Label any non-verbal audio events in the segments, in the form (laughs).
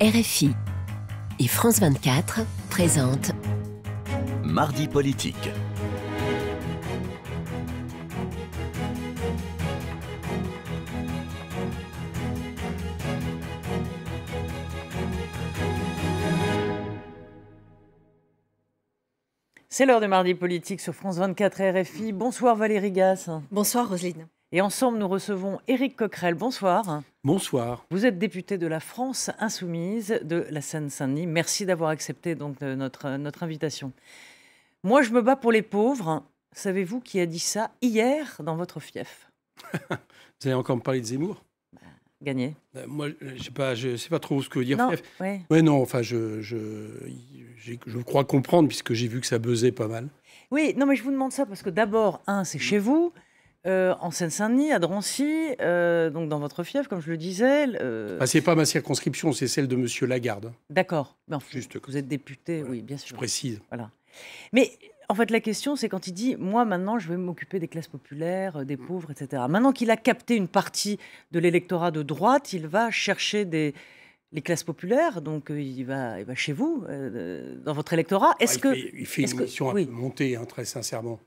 RFI et France 24 présentent Mardi politique. C'est l'heure de Mardi Politique sur France 24 RFI. Bonsoir Valérie Gas. Bonsoir Roselyne. Et ensemble, nous recevons Éric Coquerel. Bonsoir. Bonsoir. Vous êtes député de la France insoumise de la Seine-Saint-Denis. Merci d'avoir accepté donc euh, notre, euh, notre invitation. Moi, je me bats pour les pauvres. Savez-vous qui a dit ça hier dans votre fief (laughs) Vous allez encore me parler de Zemmour bah, Gagné. Euh, moi, pas, je ne sais pas trop ce que dire non, Ouais. non, enfin, je, je, je crois comprendre puisque j'ai vu que ça buzzait pas mal. Oui, non, mais je vous demande ça parce que d'abord, un, c'est chez vous. Euh, en Seine-Saint-Denis, à Drancy, euh, donc dans votre fief, comme je le disais. Euh... Ah, c'est pas ma circonscription, c'est celle de Monsieur Lagarde. D'accord. Juste Vous êtes député, oui, bien sûr. Je précise. Voilà. Mais en fait, la question, c'est quand il dit Moi, maintenant, je vais m'occuper des classes populaires, euh, des mm. pauvres, etc. Maintenant qu'il a capté une partie de l'électorat de droite, il va chercher les classes populaires, donc il, va, chez vous, dans votre électorat. Est-ce ah, que. Il fait, une à monter, hein, très sincèrement.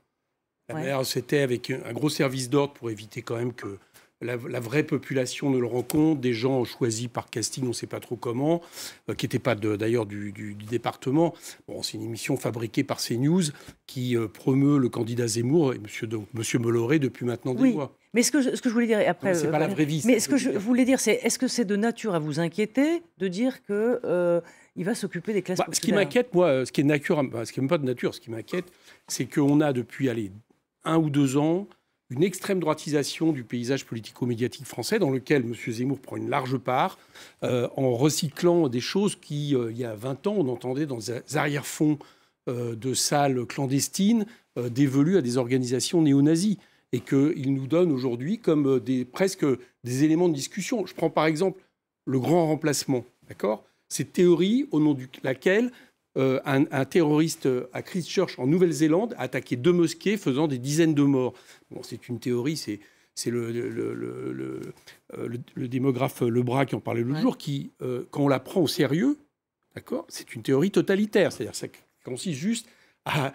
C'était avec un gros service d'ordre pour éviter quand même que la, vraie population ne le rencontre, des gens choisis par casting, on ne sait pas trop comment, euh, qui n'étaient pas d'ailleurs du, département. Bon, c'est une émission fabriquée par CNews qui euh, promeut le candidat Zemmour et Monsieur, donc, monsieur Molloré depuis maintenant des mois. Mais ce que, je, ce que je voulais dire après, euh, c'est Mais ce que je hein. voulais dire, c'est est-ce que c'est de nature à vous inquiéter de dire que il va s'occuper des classes bah, Ce qui m'inquiète, moi, ce qui est nature, bah, ce qui même pas de nature, ce qui m'inquiète, c'est qu'on a depuis allez, un ou deux ans une extrême droitisation du paysage politico-médiatique français, dans lequel M. Zemmour prend une large part, euh, en recyclant des choses qui, euh, il y a 20 ans, on entendait dans des arrière-fonds euh, de salles clandestines, dévolues à des organisations néo-nazies, et qu'il nous donne aujourd'hui comme presque des éléments de discussion. Je prends par exemple le grand remplacement, d'accord Cette théorie au nom de laquelle euh, un, terroriste euh, à Christchurch en Nouvelle-Zélande a attaqué deux mosquées faisant des dizaines de morts. Bon, c'est une théorie, c'est le, euh, le, le, démographe Lebras qui en parlait l'autre jour, qui, quand on la prend au sérieux, d'accord, c'est une théorie totalitaire. C'est-à-dire ça consiste juste à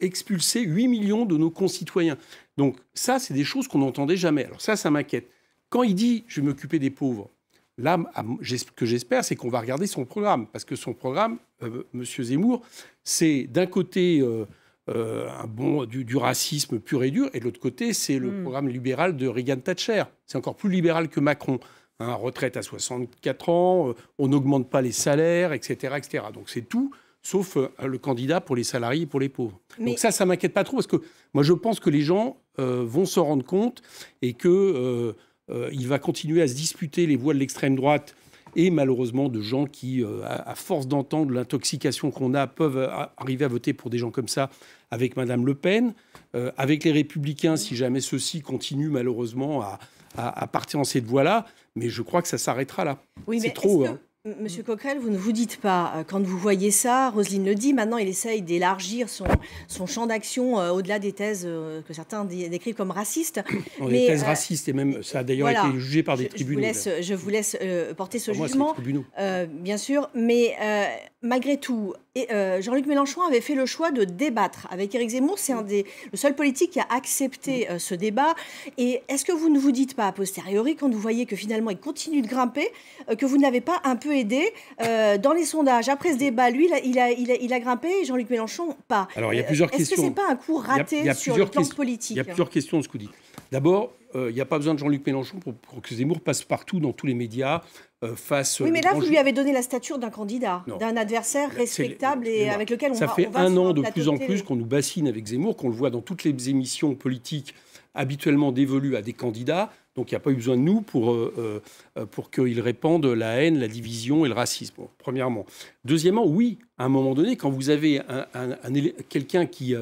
expulser 8 millions de nos concitoyens. Donc ça, c'est des choses qu'on n'entendait jamais. Alors ça, ça m'inquiète. Quand il dit « je vais m'occuper des pauvres », là, ce que j'espère, c'est qu'on va regarder son programme, parce que son programme, euh, Monsieur Zemmour, c'est d'un côté euh, euh, un bon, du, racisme pur et dur, et de l'autre côté, c'est le hmm. programme libéral de Reagan Thatcher. C'est encore plus libéral que Macron. un hein, retraite à 64 ans, on n'augmente pas les salaires, etc. etc. Donc c'est tout sauf le candidat pour les salariés et pour les pauvres. Donc ça, ça m'inquiète pas trop, parce que moi, je pense que les gens vont s'en rendre compte et que il va continuer à se disputer les voies de l'extrême droite et malheureusement de gens qui, euh, à force d'entendre l'intoxication qu'on a, peuvent euh, arriver à voter pour des gens comme ça avec Madame Le Pen, euh, avec les Républicains, si jamais ceux-ci continuent malheureusement à, à, partir en cette voie-là mais je crois que ça s'arrêtera là. Oui, c'est trop. Monsieur mm. Coquerel, vous ne vous dites pas, euh, quand vous voyez ça, Roselyne le dit, maintenant il essaye d'élargir son, champ d'action euh, au-delà des thèses euh, que certains décrivent comme racistes. (coughs) les des thèses racistes, et même ça a d'ailleurs été jugé par des tribunaux. Je vous laisse, je vous laisse porter ce jugement, bien sûr, mais malgré tout, euh, Jean-Luc Mélenchon avait fait le choix de débattre avec Éric Zemmour. C'est un des, le seul politique qui a accepté mm. euh, ce débat. Et est-ce que vous ne vous dites pas, a posteriori, quand vous voyez que finalement il continue de grimper, euh, que vous n'avez pas un peu aidé dans les sondages Après ce débat, lui, il a, il a, grimpé, Jean-Luc Mélenchon, pas. Alors, il y a plusieurs questions. Est-ce que ce n'est pas un coup raté sur le plan politique Il y a plusieurs questions de ce coup dit. D'abord, il euh, n'y a pas besoin de Jean-Luc Mélenchon pour, que Zemmour passe partout dans tous les médias euh, face. Oui, mais euh, là, vous lui avez donné la stature d'un candidat, d'un adversaire respectable et avec lequel on Ça va, fait un an de plus en plus qu'on nous bassine avec Zemmour, qu'on le voit dans toutes les émissions politiques habituellement dévolues à des candidats. Donc il n'y a pas eu besoin de nous pour, qu'il pour la haine, la division et le racisme, premièrement. Deuxièmement, oui, à un moment donné, quand vous avez un, quelqu'un qui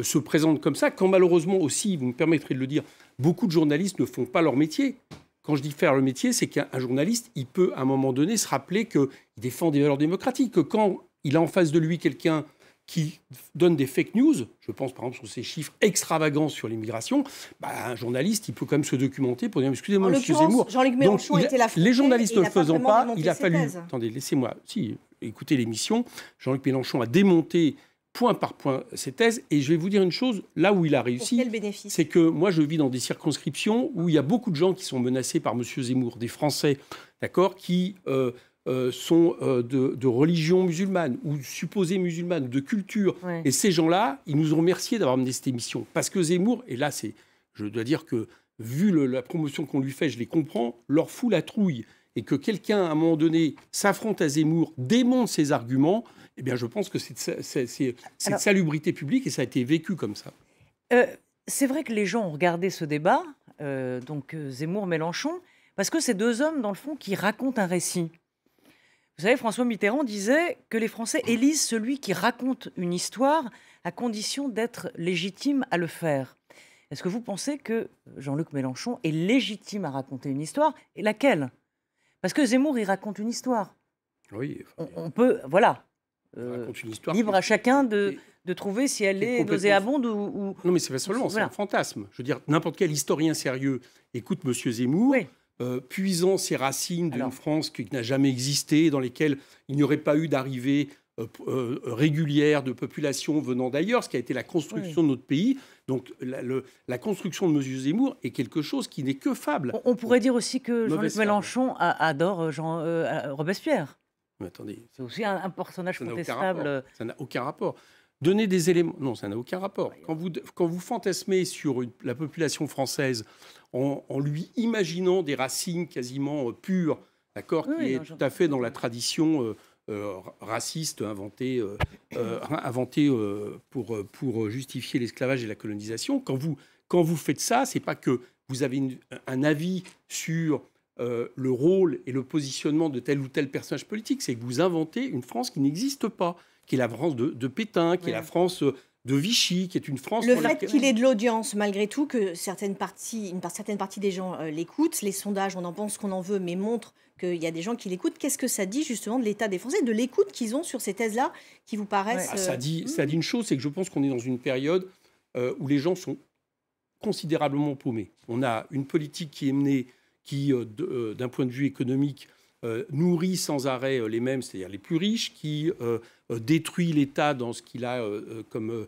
se présente comme ça, quand malheureusement aussi, vous me permettrez de le dire, Beaucoup de journalistes ne font pas leur métier. Quand je dis faire le métier, c'est qu'un journaliste, il peut à un moment donné se rappeler qu'il défend des valeurs démocratiques, que quand il a en face de lui quelqu'un qui donne des fake news, je pense par exemple sur ces chiffres extravagants sur l'immigration, bah, un journaliste, il peut quand même se documenter pour dire excusez-moi, monsieur Zemmour. Jean-Luc Mélenchon était la Les journalistes ne le faisant pas, il a fallu. Attendez, laissez-moi. Si, écoutez l'émission, Jean-Luc Mélenchon a démonté point par point ses thèses. Et je vais vous dire une chose, là où il a réussi, c'est que moi je vis dans des circonscriptions où il y a beaucoup de gens qui sont menacés par M. Zemmour, des Français, d'accord, qui euh, euh, sont euh, de, religion musulmane ou supposés musulmane, de culture. Et ces gens-là, ils nous ont remerciés d'avoir mené cette émission. Parce que Zemmour, et là c'est, je dois dire que vu la promotion qu'on lui fait, je les comprends, leur fout la trouille. Et que quelqu'un, à un moment donné, s'affronte à Zemmour, démonte ses arguments, eh bien, je pense que c'est de salubrité publique et ça a été vécu comme ça. Euh, c'est vrai que les gens ont regardé ce débat, euh, donc euh, Zemmour-Mélenchon, parce que c'est deux hommes, dans le fond, qui racontent un récit. Vous savez, François Mitterrand disait que les Français élisent celui qui raconte une histoire à condition d'être légitime à le faire. Est-ce que vous pensez que Jean-Luc Mélenchon est légitime à raconter une histoire Et laquelle Parce que Zemmour, il raconte une histoire. Oui. on, peut, voilà, euh, libre à chacun de, de trouver si elle est, est à ou, ou, Non, mais c'est pas seulement, c'est un fantasme. Je veux dire, n'importe quel historien sérieux écoute M. Zemmour. Euh, puisant ses racines d'une France qui n'a jamais existé, dans lesquelles il n'y aurait pas eu d'arrivée euh, régulière de population venant d'ailleurs, ce qui a été la construction de notre pays. Donc la, la construction de M. Zemmour est quelque chose qui n'est que fable. On, pourrait dire aussi que Jean-Luc Mélenchon adore Jean, Robespierre attendez. C'est aussi un, personnage contestable. Euh. Ça n'a aucun rapport. Donner des éléments. Non, ça n'a aucun rapport. Quand vous, quand vous fantasmez sur la population française en, lui imaginant des racines quasiment euh, pures, d'accord, qui est tout à fait dans la tradition. Euh, raciste inventée pour, pour justifier l'esclavage et la colonisation. Quand vous, quand vous faites ça, c'est pas que vous avez un avis sur euh, le rôle et le positionnement de tel ou tel personnage politique, c'est que vous inventez une France qui n'existe pas, qui est la France de, Pétain, qui est la France de Vichy, qui est une France. Le fait qu'il ait de l'audience, malgré tout, que certaines parties, une des gens euh, l'écoutent, les sondages, on en pense qu'on en veut, mais montrent qu'il y a des gens qui l'écoutent. Qu'est-ce que ça dit justement de l'état des Français, de l'écoute qu'ils ont sur ces thèses-là, qui vous paraissent. Ah, euh, dit, ça hmm dit une chose, c'est que je pense qu'on est dans une période où les gens sont considérablement paumés. On a une politique qui est menée qui, euh, euh, d'un point de vue économique, euh, nourrit sans arrêt les mêmes, c'est-à-dire les plus riches, qui détruit l'État dans ce qu'il a comme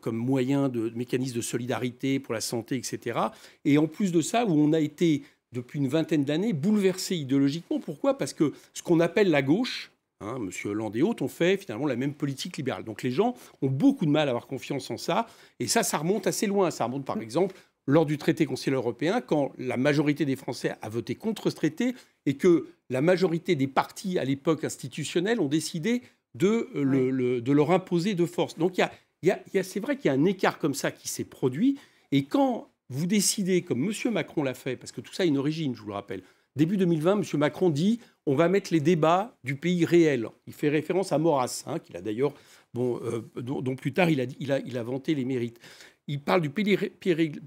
comme moyen de, mécanisme de solidarité pour la santé, etc. Et en plus de ça, où on a été, depuis une vingtaine d'années, bouleversé idéologiquement. Pourquoi Parce que ce qu'on appelle la gauche, M. Hein, Monsieur Hollande et autres, ont fait finalement la même politique libérale. Donc les gens ont beaucoup de mal à avoir confiance en ça. Et ça, ça remonte assez loin. Ça remonte par mmh. exemple lors du traité conseil européen, quand la majorité des Français a voté contre ce traité et que la majorité des partis à l'époque institutionnels ont décidé de, euh, de, leur imposer de force. Donc c'est vrai qu'il y a un écart comme ça qui s'est produit. Et quand vous décidez, comme M. Macron l'a fait, parce que tout ça a une origine, je vous le rappelle, début 2020, M. Macron dit on va mettre les débats du pays réel. Il fait référence à Maurras, hein, qu'il a d'ailleurs, bon, euh, dont, plus tard il a, il, a, il a vanté les mérites il parle du pays,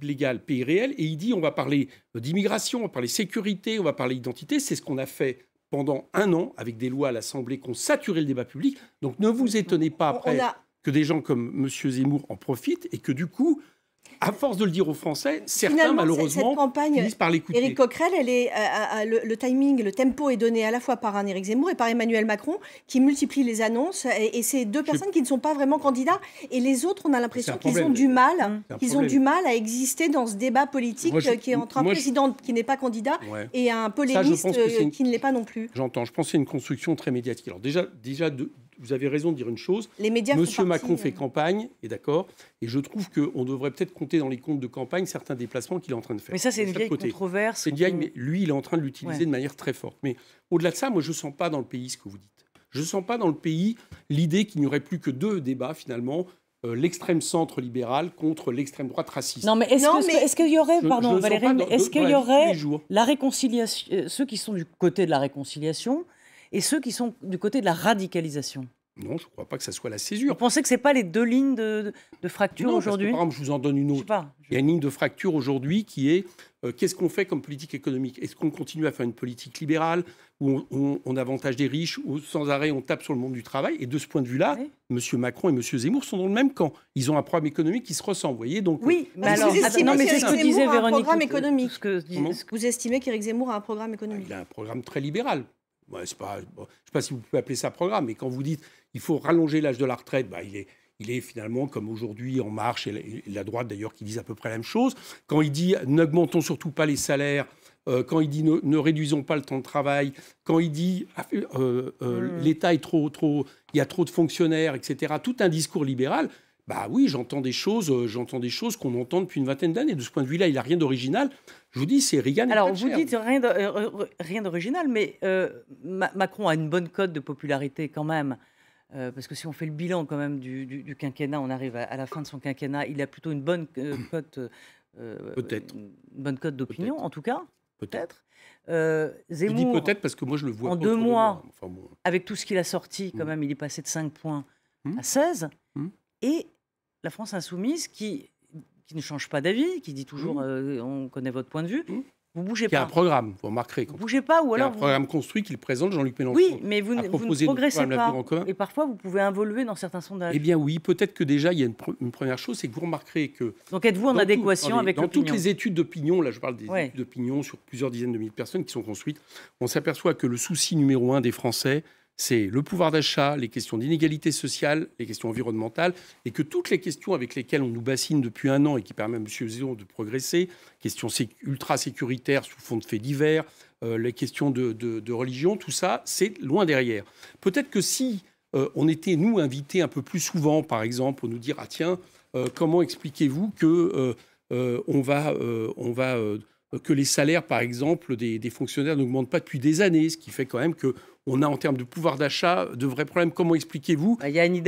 légal, pays réel, et il dit on va parler euh, d'immigration, on va parler sécurité, on va parler d'identité. C'est ce qu'on a fait pendant un an avec des lois à l'Assemblée qui ont saturé le débat public. Donc ne vous étonnez pas après que des gens comme M. Zemmour en profitent et que du coup, à force de le dire aux Français, certains Finalement, malheureusement cette campagne, par Éric Coquerel, elle est, euh, euh, euh, le, timing, le tempo est donné à la fois par un Éric Zemmour et par Emmanuel Macron qui multiplient les annonces. Et, et c'est deux personnes qui ne sont pas vraiment candidats. Et les autres, on a l'impression qu'ils ont du mal, qu'ils ont du mal à exister dans ce débat politique qui est entre un président qui n'est pas candidat et un polémiste qui ne l'est pas non plus. J'entends. Je pense que c'est une construction très médiatique. Alors déjà, déjà vous avez raison de dire une chose. Les Monsieur Macron fait euh. campagne, et d'accord. Et je trouve qu'on devrait peut-être compter dans les comptes de campagne certains déplacements qu'il est en train de faire. Mais ça, c'est une vieille controverse. C'est mais lui, il est en train de l'utiliser de manière très forte. Mais au-delà de ça, moi, je ne sens pas dans le pays ce que vous dites. Je ne sens pas dans le pays l'idée qu'il n'y aurait plus que deux débats, finalement, euh, l'extrême centre libéral contre l'extrême droite raciste. Non, mais est-ce qu'il y aurait, pardon Valérie, est-ce qu'il y aurait la réconciliation, euh, ceux qui sont du côté de la réconciliation et ceux qui sont du côté de la radicalisation non, je ne crois pas que ça soit la césure. Vous pensez que ce pas les deux lignes de, fracture aujourd'hui Par exemple, je vous en donne une autre. Il y a une ligne de fracture aujourd'hui qui est euh, qu'est-ce qu'on fait comme politique économique Est-ce qu'on continue à faire une politique libérale où on, avantage des riches, Ou sans arrêt on tape sur le monde du travail Et de ce point de vue-là, M. Macron et M. Zemmour sont dans le même camp. Ils ont un programme économique qui se ressent, vous voyez donc, Oui, euh, mais c'est ce que disait Véronique. Euh, vous estimez qu'Éric Zemmour a un programme économique bah, Il a un programme très libéral je ne sais pas si vous pouvez appeler ça programme, mais quand vous dites qu'il faut rallonger l'âge de la retraite, bah, il est il est finalement, comme aujourd'hui En Marche et la droite d'ailleurs, qui dit à peu près la même chose. Quand il dit n'augmentons surtout pas les salaires, euh, quand il dit ne, réduisons pas le temps de travail, quand il dit ah, euh, euh, mmh. l'État est trop, trop, il y a trop de fonctionnaires, etc. Tout un discours libéral. Bah oui, j'entends des choses, euh, j'entends des choses qu'on entend depuis une vingtaine d'années. De ce point de vue-là, il n'a rien d'original. Je vous dis, c'est Reagan. Alors, vous dites euh, euh, rien, d'original, mais Macron a une bonne cote de popularité quand même. parce que si on fait le bilan quand même du, quinquennat, on arrive à, la fin de son quinquennat, il a plutôt une bonne hum. cote. peut-être. Une bonne cote d'opinion, en tout cas. Peut-être. je dis peut-être parce que moi je le vois. En deux mois, avec tout ce qu'il a sorti, quand hum. même, il est passé de 5 points hum. à 16. Et la France insoumise qui, qui ne change pas d'avis, qui dit toujours mmh. euh, on connaît votre point de vue. Mmh. Vous bougez pas. Il y a un programme, vous remarquerez. Vous bougez pas, ou alors. un programme construit qu'il présente, Jean-Luc Mélenchon. Oui, mais vous, ne, vous ne progressez pas. Et parfois, vous pouvez involuer dans certains sondages. Eh bien, oui, peut-être que déjà, il y a une, première chose, c'est que vous remarquerez que. Donc, êtes-vous en adéquation avec Dans toutes les études d'opinion, là, je parle des études d'opinion sur plusieurs dizaines de milliers de personnes qui sont construites, on s'aperçoit que le souci numéro un des Français, c'est le pouvoir d'achat, les questions d'inégalité sociale, les questions environnementales, et que toutes les questions avec lesquelles on nous bassine depuis un an et qui permettent à M. Zéon de progresser, questions ultra-sécuritaires sous fond de faits divers, euh, les questions de, religion, tout ça, c'est loin derrière. Peut-être que si euh, on était, nous, invités un peu plus souvent, par exemple, pour nous dire, ah tiens, euh, comment expliquez-vous que on va... on va euh, que les salaires, par exemple, des, fonctionnaires n'augmentent pas depuis des années, ce qui fait quand même que on a en termes de pouvoir d'achat de vrais problèmes. Comment expliquez-vous bah,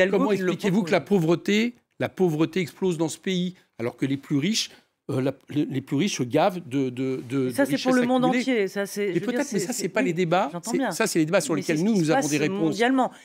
Comment expliquez-vous que la pauvreté, la pauvreté explose dans ce pays alors que les plus riches euh, les plus riches gavent de. de, de ça, c'est pour le monde entier. Ça, c'est, mais peut-être, mais ça, c'est pas les débats. Ça, c'est les débats sur lesquels nous, nous avons des réponses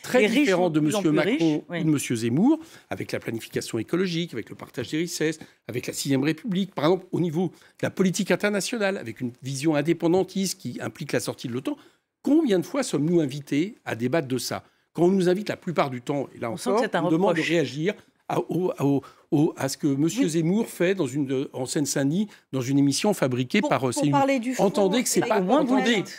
très différentes de M. Macron ou de M. Zemmour, avec la planification écologique, avec le partage des richesses, avec la Sixième République, par exemple, au niveau de la politique internationale, avec une vision indépendantiste qui implique la sortie de l'OTAN. Combien de fois sommes-nous invités à débattre de ça Quand on nous invite la plupart du temps, et là on encore, on demande de réagir à, ce que M. Zemmour fait dans une, en Seine-Saint-Denis dans une émission fabriquée par euh, pour Entendez que c'est pas,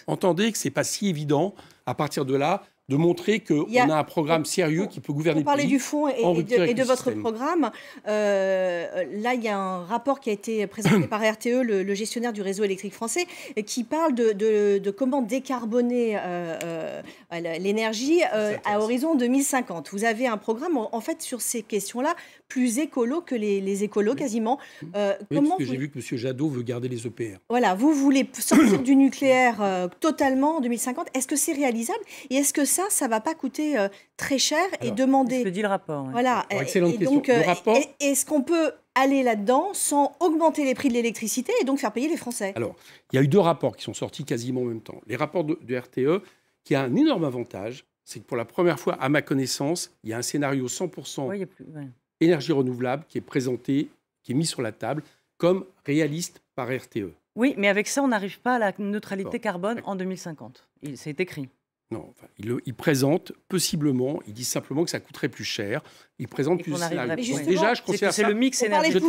entendez que c'est pas si évident. À partir de là, de montrer qu'on a, a, un programme sérieux qui peut gouverner le pays. Vous parlez du fond et, de, votre programme. Euh, là, il y a un rapport qui a été présenté par RTE, le, gestionnaire du réseau électrique français, qui parle de, comment décarboner euh, euh, l'énergie à horizon 2050. Vous avez un programme, en fait, sur ces questions-là, plus écolo que les, écolos quasiment. Euh, comment que j'ai vu que M. Jadot veut garder les EPR. Voilà, vous voulez sortir (coughs) du nucléaire euh, totalement en 2050. Est-ce que c'est réalisable Et est-ce que ça, ça va pas coûter euh, très cher et demander... Ce que dit le rapport. Voilà. excellente donc, question. Est-ce qu'on peut aller là-dedans sans augmenter les prix de l'électricité et donc faire payer les Français Alors, il y a eu deux rapports qui sont sortis quasiment en même temps. Les rapports de, RTE, e, qui a un énorme avantage, c'est que pour la première fois, à ma connaissance, il y a un scénario 100% ouais, a plus, énergie renouvelable qui est présentée, qui est mis sur la table comme réaliste par RTE. Oui, mais avec ça, on n'arrive pas à la neutralité carbone en 2050. C'est écrit. Non, il, présente possiblement, il dit simplement que ça coûterait plus cher. Il présente plus Mais Déjà, je considère c'est le mix énergétique.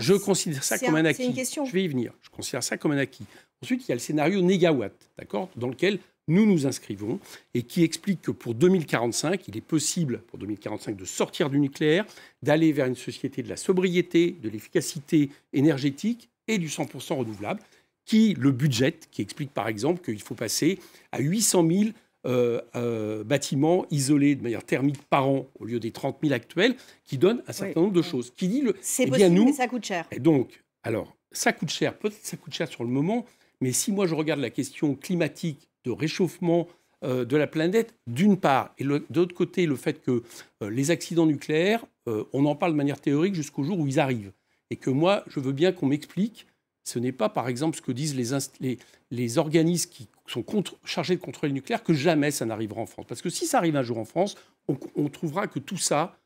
Je, je considère ça comme un, un acquis. Je vais y venir. Je considère ça comme un acquis. Ensuite, il y a le scénario négawatt, d'accord, dans lequel nous nous inscrivons et qui explique que pour 2045, il est possible pour 2045 de sortir du nucléaire, d'aller vers une société de la sobriété, de l'efficacité énergétique et du 100% renouvelable, qui le budget, qui explique par exemple qu'il faut passer à 800 000 euh, euh, bâtiments isolés de manière thermique par an au lieu des 30 000 actuels, qui donne un certain nombre de choses. Qui dit le. C'est eh possible, bien nous, mais ça coûte cher. Et donc, alors, ça coûte cher. Peut-être ça coûte cher sur le moment, mais si moi je regarde la question climatique de réchauffement euh, de la planète, d'une part, et d'autre côté, le fait que euh, les accidents nucléaires, euh, on en parle de manière théorique jusqu'au jour où ils arrivent. Et que moi, je veux bien qu'on m'explique, ce n'est pas, par exemple, ce que disent les, les, organismes qui sont chargés de contrôler le nucléaire, que jamais ça n'arrivera en France. Parce que si ça arrive un jour en France, on trouvera que tout ça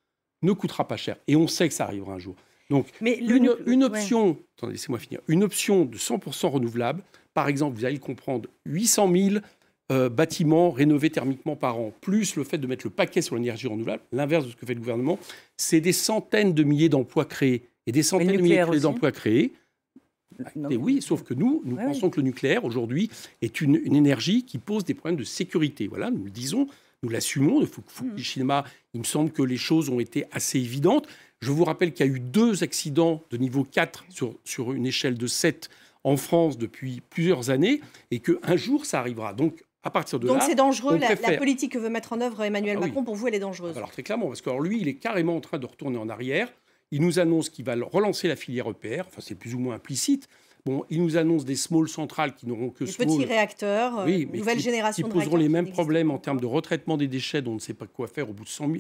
ne coûtera pas cher. Et on sait que ça arrivera un jour. Donc, Mais une, option, moi finir, une option de 100% renouvelable, par exemple, vous allez comprendre, 800 000 euh, bâtiments rénovés thermiquement par an, plus le fait de mettre le paquet sur l'énergie renouvelable, l'inverse de ce que fait le gouvernement, c'est des centaines de milliers d'emplois créés et des centaines de milliers d'emplois créés. Bah, bah, et eh oui, sauf que nous, nous pensons que le nucléaire aujourd'hui est une, énergie qui pose des problèmes de sécurité. Voilà, nous le disons, nous l'assumons. Fukushima, mm. il me semble que les choses ont été assez évidentes. Je vous rappelle qu'il y a eu deux accidents de niveau 4 sur, sur une échelle de 7 en France depuis plusieurs années et qu'un jour, ça arrivera. Donc, à partir de Donc c'est dangereux, la, politique que veut mettre en œuvre Emmanuel ah Macron, pour vous, elle est dangereuse. Alors très clairement, parce que lui, il est carrément en train de retourner en arrière. Il nous annonce qu'il va relancer la filière EPR, enfin c'est plus ou moins implicite, Bon, ils nous annoncent des small centrales qui n'auront que des petit petits réacteurs, euh, nouvelle qui, génération qui poseront les mêmes problèmes en termes de retraitement des déchets dont on ne sait pas quoi faire au bout de 100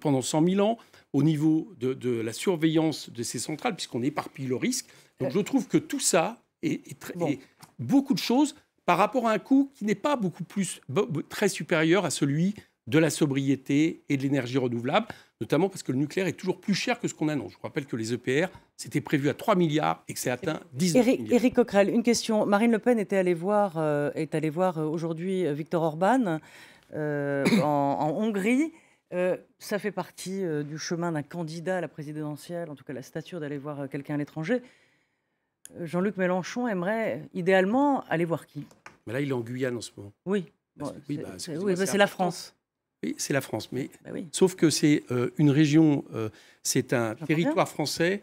pendant 100 000 ans, au niveau de, la surveillance de ces centrales, puisqu'on éparpille le risque. Donc euh. je trouve que tout ça est, est beaucoup de choses par rapport à un coût qui n'est pas beaucoup plus très supérieur à celui de la sobriété et de l'énergie renouvelable, notamment parce que le nucléaire est toujours plus cher que ce qu'on annonce. Je vous rappelle que les EPR, c'était prévu à 3 milliards et que c'est atteint 10 milliards. Éric Coquerel, une question. Marine Le Pen était allée voir, euh, est allée voir euh, aujourd'hui euh, Victor Orban (coughs) en, Hongrie. ça fait partie du chemin d'un candidat à la présidentielle, en tout cas la stature d'aller voir quelqu'un à l'étranger. Jean-Luc Mélenchon aimerait idéalement aller voir qui Mais là, il est en Guyane en ce moment. Oui, oui, c'est bah, bah, la France. Oui, c'est la France, mais bah sauf que c'est euh, une région, euh, c'est un territoire français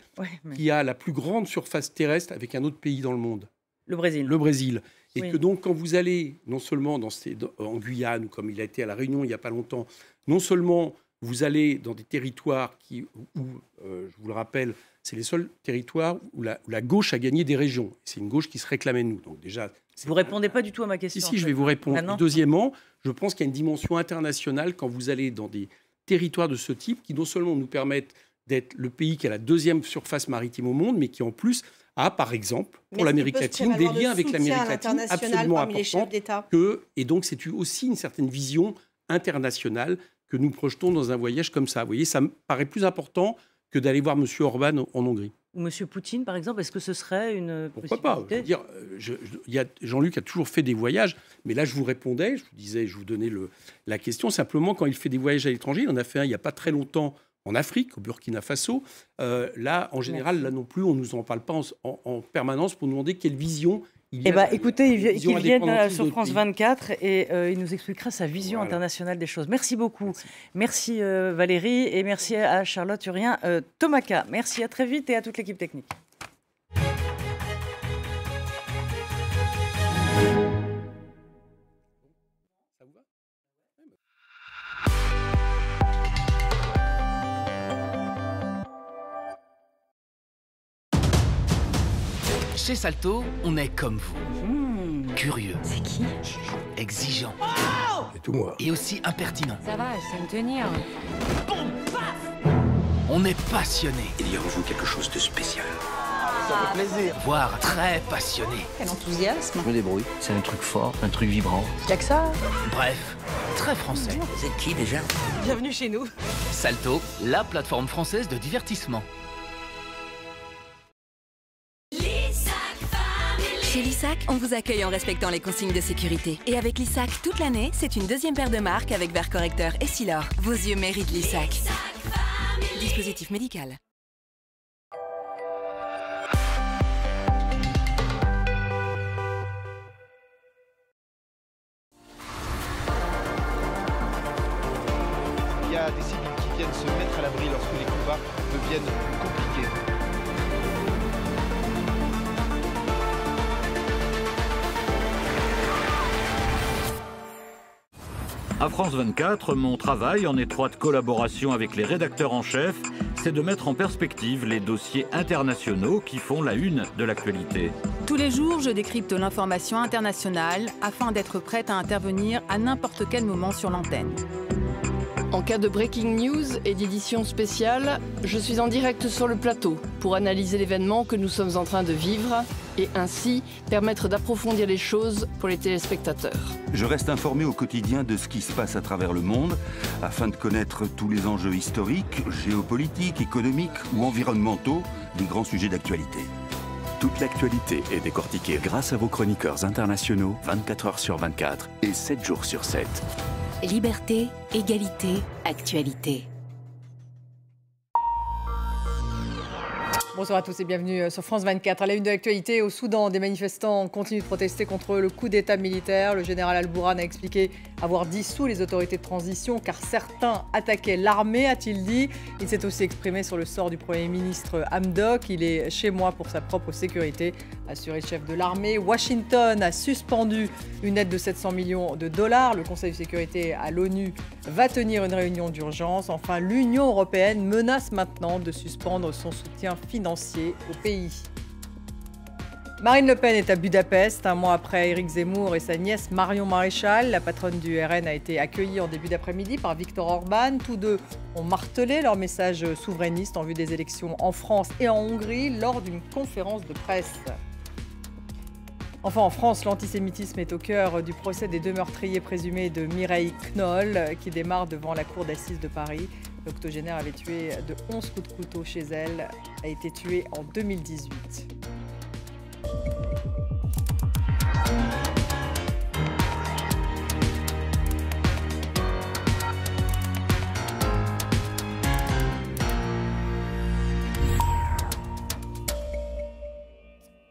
qui a la plus grande surface terrestre avec un autre pays dans le monde. Le Brésil. Le Brésil. Et que donc, quand vous allez, non seulement dans ces, en Guyane, comme il a été à La Réunion il n'y a pas longtemps, non seulement vous allez dans des territoires qui, où, euh, je vous le rappelle, c'est les seuls territoires où la, gauche a gagné des régions. C'est une gauche qui se réclamait de nous. Donc déjà, vous ne répondez pas du tout à ma question. Ici, si, je vais vous répondre. Deuxièmement, je pense qu'il y a une dimension internationale quand vous allez dans des territoires de ce type qui non seulement nous permettent d'être le pays qui a la deuxième surface maritime au monde, mais qui en plus a, par exemple, pour l'Amérique latine, des liens avec l'Amérique latine absolument importants. Que, et donc, c'est aussi une certaine vision internationale que nous projetons dans un voyage comme ça. Vous voyez, ça me paraît plus important que d'aller voir M. Orban en Hongrie. Monsieur Poutine, par exemple Est-ce que ce serait une Pourquoi possibilité pas euh, je je, Jean-Luc a toujours fait des voyages, mais là, je vous répondais, je vous disais, je vous donnais le, la question. Simplement, quand il fait des voyages à l'étranger, il en a fait un il n'y a pas très longtemps en Afrique, au Burkina Faso. Euh, là, en général, là non plus, on ne nous en parle pas en, en, en permanence pour nous demander quelle vision eh bien, bah, écoutez, il, vient vienne sur France 24 et euh, il nous expliquera sa vision internationale des choses. Merci beaucoup. Merci, euh, Valérie et merci à Charlotte Urien euh, Tomaka. Merci à très vite et à toute l'équipe technique. chez Salto, on est comme vous. Hmm. Curieux. C'est qui Exigeant. tout moi. Et aussi impertinent. Ça va, je me tenir. On est passionné. Il y a en vous quelque chose de spécial. Ça fait plaisir. Voire très passionné. Quel enthousiasme. Je me débrouille. C'est un truc fort, un truc vibrant. Y'a que ça. Bref, très français. Vous êtes qui déjà Bienvenue chez nous. Salto, la plateforme française de divertissement. on vous accueille en respectant les consignes de sécurité. Et avec l'ISAC, toute l'année, c'est une deuxième paire de marques avec verre correcteur et Silor. Vos yeux méritent l'ISAC. Dispositif médical. Il y a des civils qui viennent se mettre à l'abri lorsque les combats deviennent France 24, mon travail, en étroite collaboration avec les rédacteurs en chef, c'est de mettre en perspective les dossiers internationaux qui font la une de l'actualité. Tous les jours, je décrypte l'information internationale afin d'être prête à intervenir à n'importe quel moment sur l'antenne. En cas de breaking news et d'édition spéciale, je suis en direct sur le plateau pour analyser l'événement que nous sommes en train de vivre et ainsi permettre d'approfondir les choses pour les téléspectateurs. Je reste informé au quotidien de ce qui se passe à travers le monde afin de connaître tous les enjeux historiques, géopolitiques, économiques ou environnementaux des grands sujets d'actualité. Toute l'actualité est décortiquée grâce à vos chroniqueurs internationaux 24 heures sur 24 et 7 jours sur 7. Liberté, égalité, actualité. Bonsoir à tous et bienvenue euh, sur France 24. À la lune de l'actualité, au Soudan, des manifestants continuent de protester contre le coup d'État militaire. Le général Al-Bourhan a expliqué avoir dissous les autorités de transition car certains attaquaient l'armée, a-t-il dit. Il s'est aussi exprimé sur le sort du Premier ministre Hamdok. Il est chez moi pour sa propre sécurité, assuré chef de l'armée. Washington a suspendu une aide de 700 millions de dollars. Le Conseil de sécurité à l'ONU va tenir une réunion d'urgence. Enfin, l'Union européenne menace maintenant de suspendre son soutien financier au pays. Marine Le Pen est à Budapest, un mois après Éric Zemmour et sa nièce Marion Maréchal. La patronne du RN a été accueillie en début d'après-midi par Viktor Orban. Tous deux ont martelé leur message souverainiste en vue des élections en France et en Hongrie lors d'une conférence de presse. Enfin, en France, l'antisémitisme est au cœur du procès des deux meurtriers présumés de Mireille Knoll, qui démarre devant la cour d'assises de Paris. L'octogénaire avait tué de 11 coups de couteau chez elle, a été tué en 2018.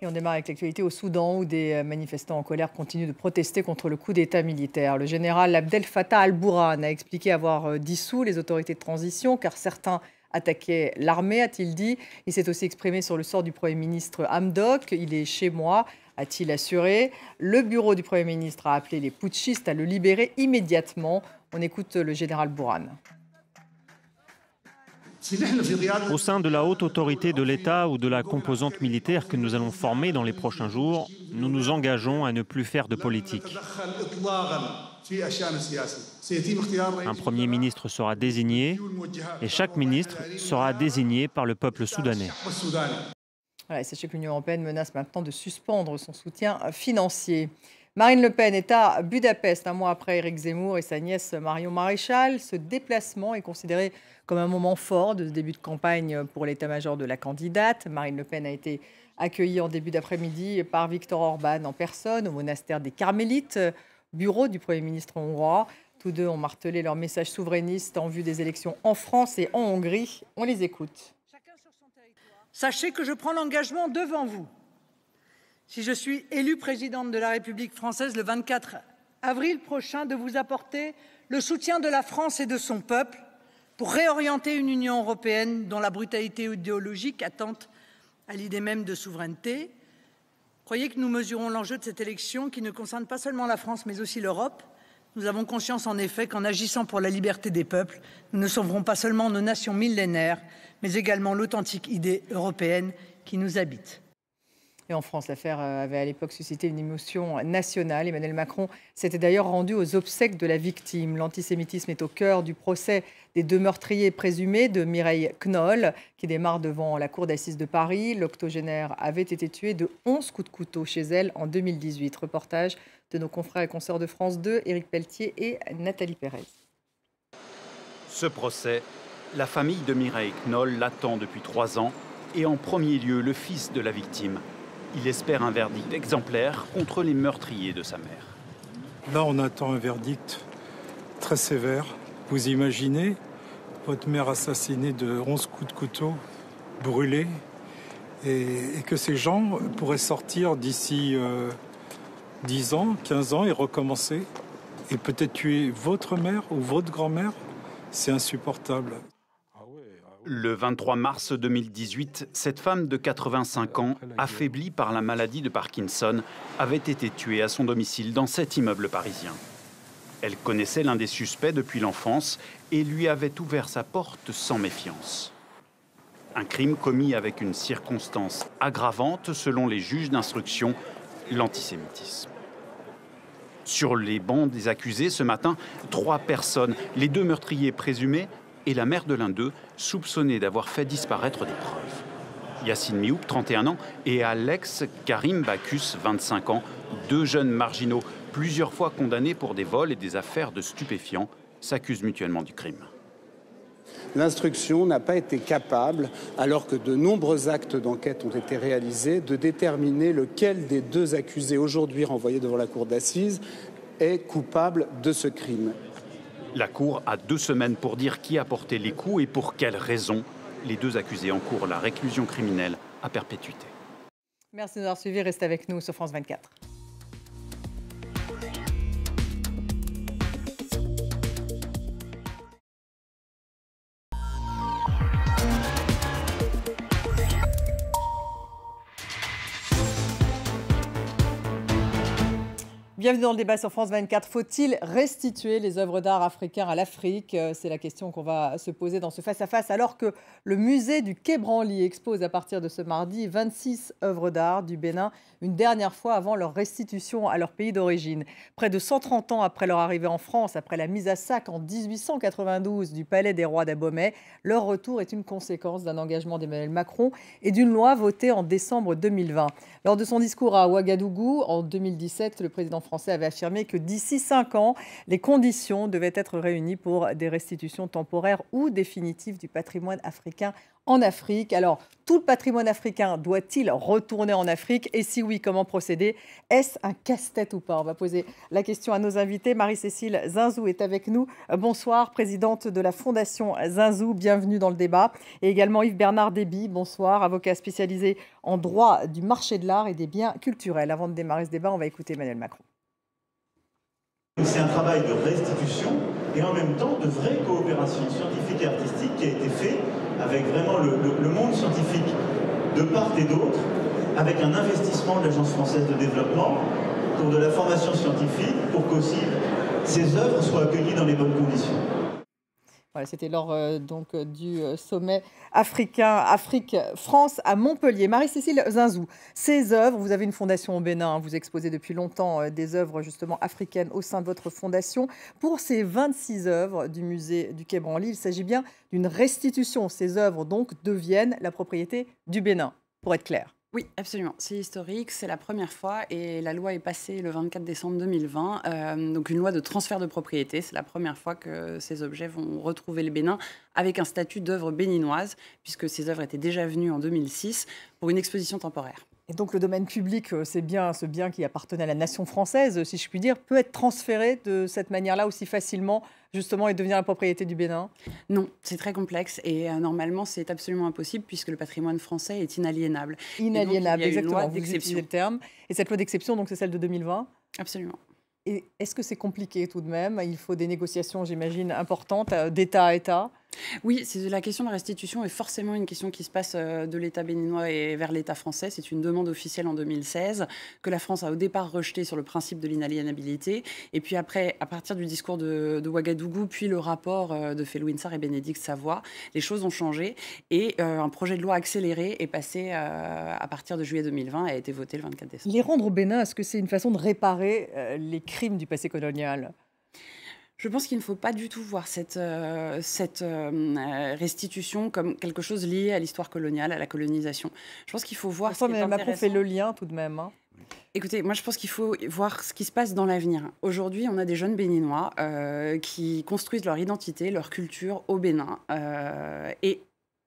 Et on démarre avec l'actualité au Soudan où des euh, manifestants en colère continuent de protester contre le coup d'État militaire. Le général Abdel Fattah al-Bourhan a expliqué avoir euh, dissous les autorités de transition car certains attaquer l'armée, a-t-il dit. Il s'est aussi exprimé sur le sort du Premier ministre Hamdok. Il est chez moi, a-t-il assuré. Le bureau du Premier ministre a appelé les putschistes à le libérer immédiatement. On écoute le général Bouran. Au sein de la haute autorité de l'État ou de la composante militaire que nous allons former dans les prochains jours, nous nous engageons à ne plus faire de politique. Un Premier ministre sera désigné et chaque ministre sera désigné par le peuple soudanais. sachez que l'Union européenne menace maintenant de suspendre son soutien financier. Marine Le Pen est à Budapest un mois après Éric Zemmour et sa nièce Marion Maréchal. Ce déplacement est considéré comme un moment fort de ce début de campagne pour l'état-major de la candidate. Marine Le Pen a été accueillie en début d'après-midi par Victor Orban en personne au monastère des Carmélites bureau du Premier ministre hongrois. Tous deux ont martelé leur message souverainiste en vue des élections en France et en Hongrie. On les écoute. Sachez que je prends l'engagement devant vous. Si je suis élue présidente de la République française le 24 avril prochain, de vous apporter le soutien de la France et de son peuple pour réorienter une Union européenne dont la brutalité idéologique attente à l'idée même de souveraineté, Croyez que nous mesurons l'enjeu de cette élection qui ne concerne pas seulement la France mais aussi l'Europe. Nous avons conscience en effet qu'en agissant pour la liberté des peuples, nous ne sauverons pas seulement nos nations millénaires, mais également l'authentique idée européenne qui nous habite. Et en France, l'affaire euh, avait à l'époque suscité une émotion nationale. Emmanuel Macron s'était d'ailleurs rendu aux obsèques de la victime. L'antisémitisme est au cœur du procès des deux meurtriers présumés de Mireille Knoll, qui démarre devant la cour d'assises de Paris. L'octogénaire avait été tué de 11 coups de couteau chez elle en 2018. Reportage de nos confrères et consoeurs de France 2, Éric Pelletier et Nathalie Pérez. Ce procès, la famille de Mireille Knoll l'attend depuis trois ans et en premier lieu le fils de la victime. Il espère un verdict exemplaire contre les meurtriers de sa mère. Là, on attend un verdict très sévère vous imaginez votre mère assassinée de 11 coups de couteau, brûlée, et, que ces gens pourraient sortir d'ici 10 euh, ans, 15 ans et recommencer, et peut-être tuer votre mère ou votre grand-mère, c'est insupportable. Le 23 mars 2018, cette femme de 85 ans, affaiblie par la maladie de Parkinson, avait été tuée à son domicile dans cet immeuble parisien. Elle connaissait l'un des suspects depuis l'enfance et lui avait ouvert sa porte sans méfiance. Un crime commis avec une circonstance aggravante selon les juges d'instruction, l'antisémitisme. Sur les bancs des accusés ce matin, trois personnes, les deux meurtriers présumés et la mère de l'un d'eux, soupçonnée d'avoir fait disparaître des preuves. Yassine Miouk, 31 ans, et Alex Karim Bakus, 25 ans, deux jeunes marginaux plusieurs fois condamnés pour des vols et des affaires de stupéfiants, s'accusent mutuellement du crime. L'instruction n'a pas été capable, alors que de nombreux actes d'enquête ont été réalisés, de déterminer lequel des deux accusés aujourd'hui renvoyés devant la cour d'assises est coupable de ce crime. La Cour a deux semaines pour dire qui a porté les coups et pour quelles raisons. Les deux accusés encourent la réclusion criminelle à perpétuité. Merci de nous avoir suivis. Restez avec nous sur France 24. Bienvenue dans le débat sur France 24. Faut-il restituer les œuvres d'art africains à l'Afrique euh, C'est la question qu'on va se poser dans ce face-à-face, alors que le musée du Quai Branly expose à partir de ce mardi 26 œuvres d'art du Bénin, une dernière fois avant leur restitution à leur pays d'origine. Près de 130 ans après leur arrivée en France, après la mise à sac en 1892 du palais des rois d'Abomey, leur retour est une conséquence d'un engagement d'Emmanuel Macron et d'une loi votée en décembre 2020. Lors de son discours à Ouagadougou en 2017, le président français avait affirmé que d'ici cinq ans, les conditions devaient être réunies pour des restitutions temporaires ou définitives du patrimoine africain en Afrique. Alors, tout le patrimoine africain doit-il retourner en Afrique Et si oui, comment procéder Est-ce un casse-tête ou pas On va poser la question à nos invités. Marie-Cécile Zinzou est avec nous. Bonsoir, présidente de la Fondation Zinzou. Bienvenue dans le débat. Et également Yves-Bernard Déby. Bonsoir, avocat spécialisé en droit du marché de l'art et des biens culturels. Avant de démarrer ce débat, on va écouter Emmanuel Macron. C'est un travail de restitution et en même temps de vraie coopération scientifique et artistique qui a été fait avec vraiment le, monde scientifique de part et d'autre, avec un investissement de l'Agence française de développement pour de la formation scientifique, pour qu'aussi ces œuvres soient accueillies dans les bonnes conditions c'était lors euh, donc euh, du euh, sommet africain Afrique France à Montpellier. Marie-Cécile Zinzou, ces œuvres, vous avez une fondation au Bénin, hein, vous exposez depuis longtemps des œuvres justement africaines au sein de votre fondation. Pour ces 26 œuvres du musée du Quai Branly, il s'agit bien d'une restitution. Ces œuvres donc deviennent la propriété du Bénin, pour être clair. Oui, absolument. C'est historique, c'est la première fois et la loi est passée le 24 décembre 2020. Euh, donc une loi de transfert de propriété, c'est la première fois que ces objets vont retrouver le Bénin avec un statut d'œuvre béninoise, puisque ces œuvres étaient déjà venues en 2006 pour une exposition temporaire. Et donc le domaine public, euh, c'est bien ce bien qui appartenait à la nation française, si je puis dire, peut être transféré de cette manière-là aussi facilement justement et devenir la propriété du Bénin Non, c'est très complexe et euh, normalement c'est absolument impossible puisque le patrimoine français est inaliénable. Inaliénable, exactement. Vous le terme. Et cette loi d'exception, donc c'est celle de 2020 Absolument. Et est-ce que c'est compliqué tout de même Il faut des négociations, j'imagine, importantes euh, d'État à État oui, c'est la question de restitution est forcément une question qui se passe euh, de l'État béninois et vers l'État français. C'est une demande officielle en 2016 que la France a au départ rejetée sur le principe de l'inaliénabilité. Et puis après, à partir du discours de, Ouagadougou, puis le rapport euh, de Felwinsar et Bénédicte Savoie, les choses ont changé et euh, un projet de loi accéléré est passé à partir de juillet 2020 et a été voté le 24 décembre. Les rendre au Bénin, est-ce que c'est une façon de réparer les crimes du passé colonial je pense qu'il ne faut pas du tout voir cette, euh, cette euh, restitution comme quelque chose lié à l'histoire coloniale, à la colonisation. Je pense qu'il faut voir. Ça, mais Macron fait le lien tout de même. Hein. Écoutez, moi je pense qu'il faut voir ce qui se passe dans l'avenir. Aujourd'hui, on a des jeunes béninois euh, qui construisent leur identité, leur culture au Bénin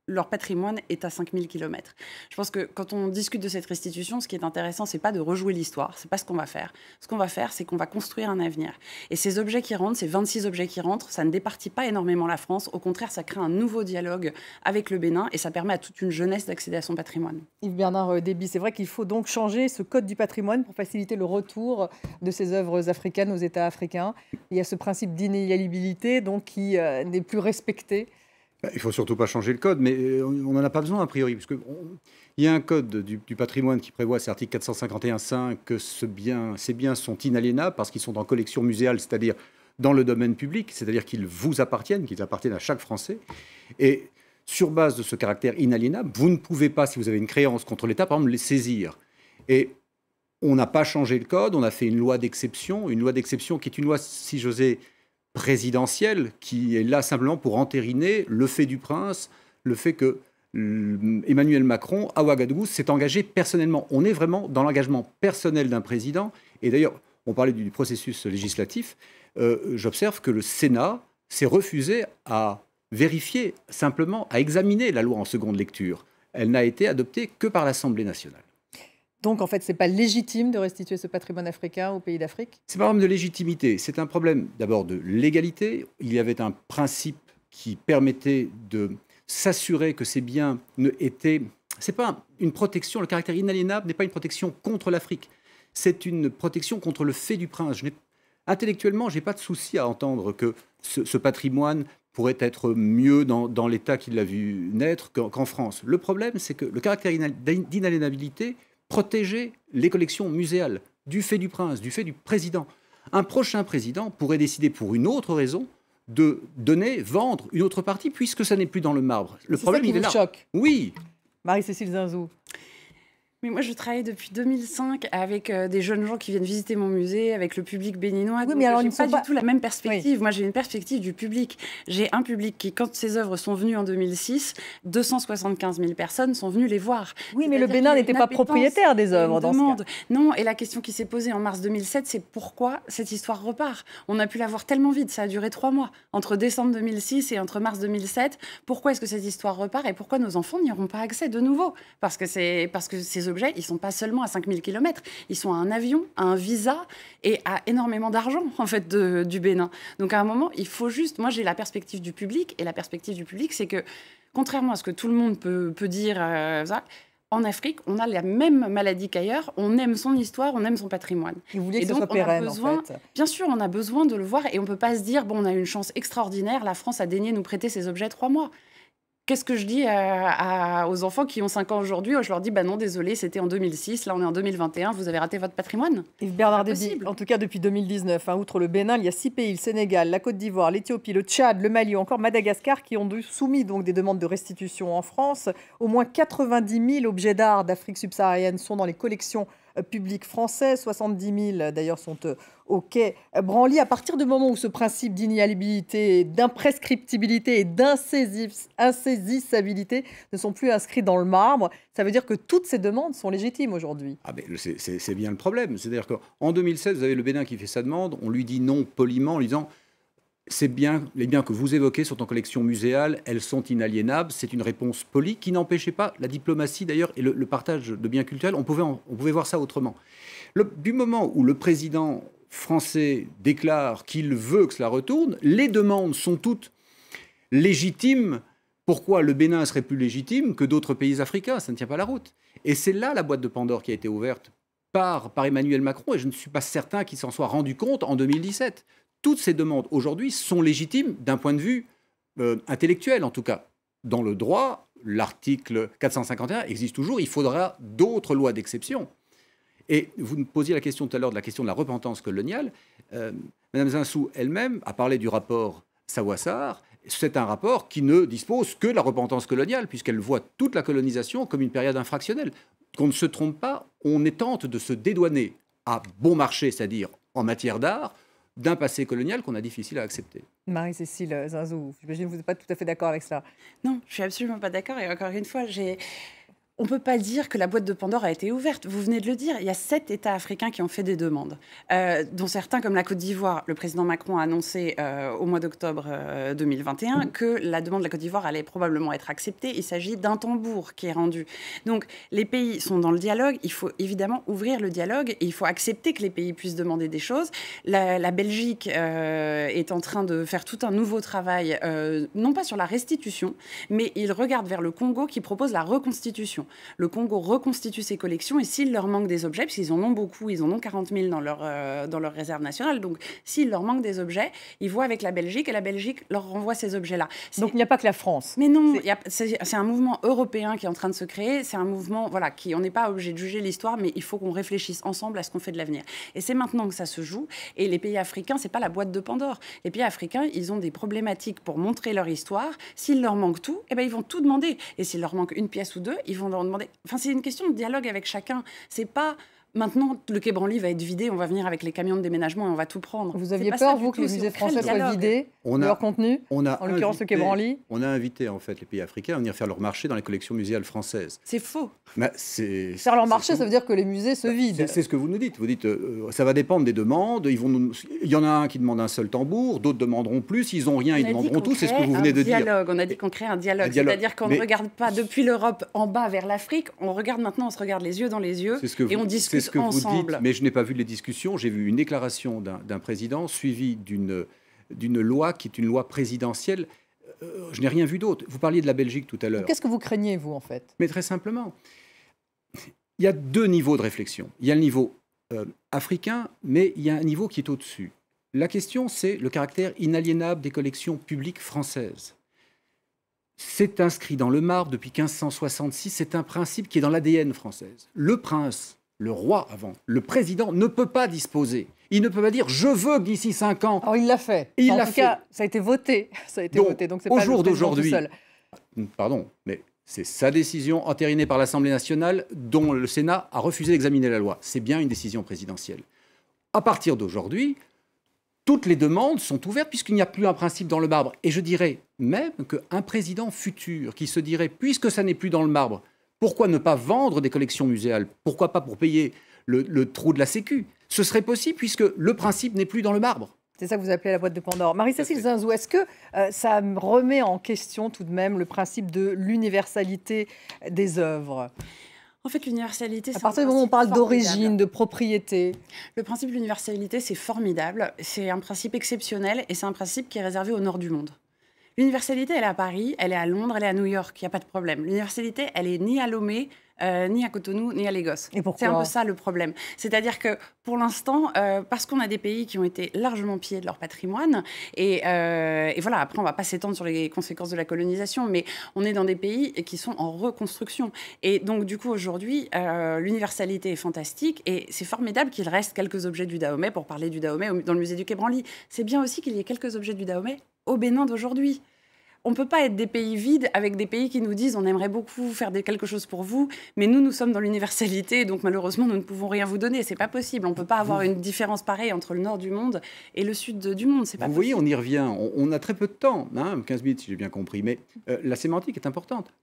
leur patrimoine est à 5000 km. Je pense que quand on discute de cette restitution, ce qui est intéressant, c'est pas de rejouer l'histoire, c'est pas ce qu'on va faire. Ce qu'on va faire, c'est qu'on va construire un avenir. Et ces objets qui rentrent, ces 26 objets qui rentrent, ça ne départit pas énormément la France, au contraire, ça crée un nouveau dialogue avec le Bénin et ça permet à toute une jeunesse d'accéder à son patrimoine. Yves Bernard euh, Déby, c'est vrai qu'il faut donc changer ce code du patrimoine pour faciliter le retour de ces œuvres africaines aux États africains. Il y a ce principe d'inéalibilité donc qui euh, n'est plus respecté bah, il faut surtout pas changer le code, mais euh, on n'en a pas besoin a priori, parce il y a un code du, patrimoine qui prévoit, c'est l'article 451.5, que ce bien, ces biens sont inaliénables parce qu'ils sont en collection muséale, c'est-à-dire dans le domaine public, c'est-à-dire qu'ils vous appartiennent, qu'ils appartiennent à chaque Français. Et sur base de ce caractère inaliénable, vous ne pouvez pas, si vous avez une créance contre l'État, par exemple, les saisir. Et on n'a pas changé le code, on a fait une loi d'exception, une loi d'exception qui est une loi, si j'osais présidentielle qui est là simplement pour entériner le fait du prince, le fait que Emmanuel Macron à Ouagadougou s'est engagé personnellement. On est vraiment dans l'engagement personnel d'un président. Et d'ailleurs, on parlait du processus législatif. Euh, j'observe que le Sénat s'est refusé à vérifier, simplement à examiner la loi en seconde lecture. Elle n'a été adoptée que par l'Assemblée nationale. Donc en fait, ce n'est pas légitime de restituer ce patrimoine africain aux pays d'Afrique C'est pas un problème de légitimité, c'est un problème d'abord de légalité. Il y avait un principe qui permettait de s'assurer que ces biens ne étaient... C'est pas une protection, le caractère inaliénable n'est pas une protection contre l'Afrique, c'est une protection contre le fait du prince. intellectuellement, je n'ai pas de souci à entendre que ce, patrimoine pourrait être mieux dans, l'état qu'il l'a vu naître qu'en France. Le problème, c'est que le caractère d'inaliénabilité protéger les collections muséales du fait du prince, du fait du président. Un prochain président pourrait décider pour une autre raison de donner, vendre une autre partie, puisque ça n'est plus dans le marbre. Le problème, il Oui. Marie-Cécile Zinzou. Mais moi, je travaille depuis 2005 avec euh, des jeunes gens qui viennent visiter mon musée, avec le public béninois. Oui, mais alors, ils pas, pas du tout la même perspective. Moi, j'ai une perspective du public. J'ai un public qui, quand ces œuvres sont venues en 2006, 275 000 personnes sont venues les voir. Oui, mais le Bénin n'était pas propriétaire des œuvres dans ce Non, et la question qui s'est posée en mars 2007, c'est pourquoi cette histoire repart On a pu la voir tellement vite, ça a duré trois mois, entre décembre 2006 et entre mars 2007. Pourquoi est-ce que cette histoire repart et pourquoi nos enfants n'y auront pas accès de nouveau Parce que, parce que ces objets, ils sont pas seulement à 5000 km, ils sont à un avion, à un visa et à énormément d'argent en fait du Bénin. Donc à un moment, il faut juste, moi j'ai la perspective du public et la perspective du public c'est que contrairement à ce que tout le monde peut, dire, euh, en Afrique, on a la même maladie qu'ailleurs, on aime son histoire, on aime son patrimoine. Et donc, on a besoin, Bien sûr, on a besoin de le voir et on ne peut pas se dire, bon, on a une chance extraordinaire, la France a daigné nous prêter ces objets trois mois. Qu'est-ce que je dis aux enfants qui ont 5 ans aujourd'hui Je leur dis, bah non, désolé, c'était en 2006, là on est en 2021, vous avez raté votre patrimoine Yves Bernard Déby, en tout cas depuis 2019, hein, outre le Bénin, il y a 6 pays, le Sénégal, la Côte d'Ivoire, l'Éthiopie, le Tchad, le Mali ou encore Madagascar, qui ont soumis donc des demandes de restitution en France. Au moins 90 000 objets d'art d'Afrique subsaharienne sont dans les collections public français, 70 000 d'ailleurs sont euh, au quai Branly. À partir du moment où ce principe d'inaliabilité, d'imprescriptibilité et d'insaisissabilité ne sont plus inscrits dans le marbre, ça veut dire que toutes ces demandes sont légitimes aujourd'hui. Ah, c'est bien le problème. C'est-à-dire qu'en 2016, vous avez le Bénin qui fait sa demande, on lui dit non poliment en lui disant les biens que vous évoquez sont en collection muséale, elles sont inaliénables. C'est une réponse polie qui n'empêchait pas la diplomatie d'ailleurs et le, partage de biens culturels. On pouvait, voir ça autrement. du moment où le président français déclare qu'il veut que cela retourne, les demandes sont toutes légitimes. Pourquoi le Bénin serait plus légitime que d'autres pays africains Ça ne tient pas la route. Et c'est là la boîte de Pandore qui a été ouverte par, par Emmanuel Macron, et je ne suis pas certain qu'il s'en soit rendu compte en 2017 toutes ces demandes aujourd'hui sont légitimes d'un point de vue euh, intellectuel, en tout cas. Dans le droit, l'article 451 existe toujours, il faudra d'autres lois d'exception. Et vous me posiez la question tout à l'heure de la question de la repentance coloniale. Euh, Madame Zinsou elle-même a parlé du rapport Sawassar. C'est un rapport qui ne dispose que de la repentance coloniale, puisqu'elle voit toute la colonisation comme une période infractionnelle. Qu'on ne se trompe pas, on est tente de se dédouaner à bon marché, c'est-à-dire en matière d'art, d'un passé colonial qu'on a difficile à accepter. Marie-Cécile Zinzou, j'imagine que vous n'êtes pas tout à fait d'accord avec cela. Non, je suis absolument pas d'accord. Et encore une fois, j'ai on ne peut pas dire que la boîte de Pandore a été ouverte. Vous venez de le dire, il y a sept États africains qui ont fait des demandes, euh, dont certains comme la Côte d'Ivoire. Le président Macron a annoncé euh, au mois d'octobre 2021 euh, mm. que la demande de la Côte d'Ivoire allait probablement être acceptée. Il s'agit d'un tambour qui est rendu. Donc les pays sont dans le dialogue. Il faut évidemment ouvrir le dialogue et il faut accepter que les pays puissent demander des choses. la Belgique est en train de faire tout un nouveau travail, non pas sur la restitution, mais il regarde vers le Congo qui propose la reconstitution. Le Congo reconstitue ses collections et s'il leur manque des objets, puisqu'ils en ont beaucoup, ils en ont 40 000 dans leur, euh, dans leur réserve nationale, donc s'il leur manque des objets, ils voient avec la Belgique et la Belgique leur renvoie ces objets-là. Donc il n'y a pas que la France. Mais non, c'est un mouvement européen qui est en train de se créer, c'est un mouvement, voilà, qui, on n'est pas obligé de juger l'histoire, mais il faut qu'on réfléchisse ensemble à ce qu'on fait de l'avenir. Et c'est maintenant que ça se joue, et les pays africains, c'est pas la boîte de Pandore. Les pays africains, ils ont des problématiques pour montrer leur histoire. S'il leur manque tout, eh ben, ils vont tout demander. Et s'il leur manque une pièce ou deux, ils vont Enfin, c'est une question de dialogue avec chacun. C'est pas Maintenant, le Quai Branly va être vidé, on va venir avec les camions de déménagement et on va tout prendre. Vous aviez peur, vous, que le musée français soit vidé on leur contenu on a En l'occurrence, le Quai Branly On a invité, en fait, les pays africains à venir faire leur marché dans les collections muséales françaises. C'est faux. Bah, faire leur marché, ça veut dire que les musées se bah, vident. C'est ce que vous nous dites. Vous dites, euh, ça va dépendre des demandes. Ils vont Il y en a un qui demande un seul tambour, d'autres demanderont plus. Ils n'ont rien, ils demanderont tout. C'est ce que vous venez de dialogue. dire. On a dit qu'on crée un dialogue. C'est-à-dire qu'on ne regarde pas depuis l'Europe en bas vers l'Afrique. On regarde maintenant, on se regarde les yeux dans les yeux et on discute ensemble. mais je n'ai pas vu les discussions. J'ai vu une déclaration d'un président suivie d'une loi qui est une loi présidentielle. Euh, je n'ai rien vu d'autre. Vous parliez de la Belgique tout à l'heure. Qu'est-ce que vous craignez, vous, en fait Mais très simplement, il y a deux niveaux de réflexion. Il y a le niveau euh, africain, mais il y a un niveau qui est au-dessus. La question, c'est le caractère inaliénable des collections publiques françaises. C'est inscrit dans le marbre depuis 1566, c'est un principe qui est dans l'ADN française. Le prince le roi avant, le président ne peut pas disposer. Il ne peut pas dire je veux d'ici cinq ans. Alors il l'a fait. Il l'a fait. ça a été voté. (laughs) Ça a été voté. Donc c'est au pas jour d'aujourd'hui. Hmm, pardon, mais c'est sa décision entérinée par l'Assemblée nationale dont le Sénat a refusé d'examiner la loi. C'est bien une décision présidentielle. À partir d'aujourd'hui, toutes les demandes sont ouvertes puisqu'il n'y a plus un principe dans le marbre. Et je dirais même qu'un président futur qui se dirait puisque ça n'est plus dans le marbre, pourquoi ne pas vendre des collections muséales Pourquoi pas pour payer le, trou de la Sécu Ce serait possible puisque le principe n'est plus dans le marbre. C'est ça que vous appelez la boîte de Pandore. Marie-Cécile Zinzou, est-ce que euh, ça remet en question tout de même le principe de l'universalité des œuvres en fait, l'universalité, c'est. À partir du moment où on parle d'origine, de propriété. Le principe de l'universalité, c'est formidable. C'est un principe exceptionnel et c'est un principe qui est réservé au nord du monde. L'universalité, elle est à Paris, elle est à Londres, elle est à New York, il n'y a pas de problème. L'universalité, elle est ni à Lomé, euh, ni à Cotonou, ni à Lagos. C'est un peu ça le problème. C'est-à-dire que pour l'instant, euh, parce qu'on a des pays qui ont été largement pillés de leur patrimoine, et, euh, et voilà, après on va pas s'étendre sur les conséquences de la colonisation, mais on est dans des pays qui sont en reconstruction. Et donc du coup aujourd'hui, l'universalité est fantastique, et c'est formidable qu'il reste quelques objets du Dahomey, pour parler du Dahomey dans le musée du Quai Branly. C'est bien aussi qu'il y ait quelques objets du Dahomey au Bénin d'aujourd'hui. On ne peut pas être des pays vides avec des pays qui nous disent on aimerait beaucoup faire quelque chose pour vous, mais nous, nous sommes dans l'universalité, donc malheureusement, nous ne pouvons rien vous donner. C'est pas possible. On ne peut pas avoir une différence pareille entre le nord du monde et le sud du monde. C'est pas vous voyez, on y revient. On, a très peu de temps, 15 hein, minutes si j'ai bien compris, mais euh, la sémantique est importante